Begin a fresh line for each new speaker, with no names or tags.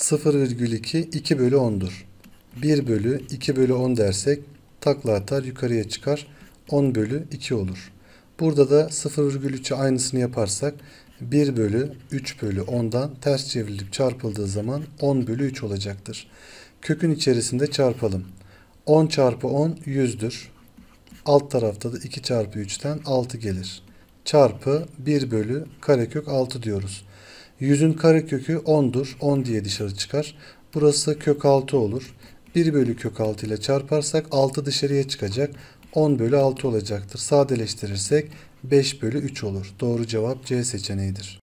0,2 2 bölü 10'dur. 1 bölü 2 bölü 10 dersek takla atar yukarıya çıkar 10 bölü 2 olur. Burada da 0,3'e aynısını yaparsak 1 bölü 3 bölü 10'dan ters çevrilip çarpıldığı zaman 10 bölü 3 olacaktır. Kökün içerisinde çarpalım. 10 çarpı 10 100'dür. Alt tarafta da 2 çarpı 3'ten 6 gelir. Çarpı 1 bölü karekök 6 diyoruz. 100'ün karekökü 10'dur. 10 diye dışarı çıkar. Burası kök 6 olur. 1 bölü kök 6 ile çarparsak 6 dışarıya çıkacak. 10 bölü 6 olacaktır. Sadeleştirirsek 5 bölü 3 olur. Doğru cevap C seçeneğidir.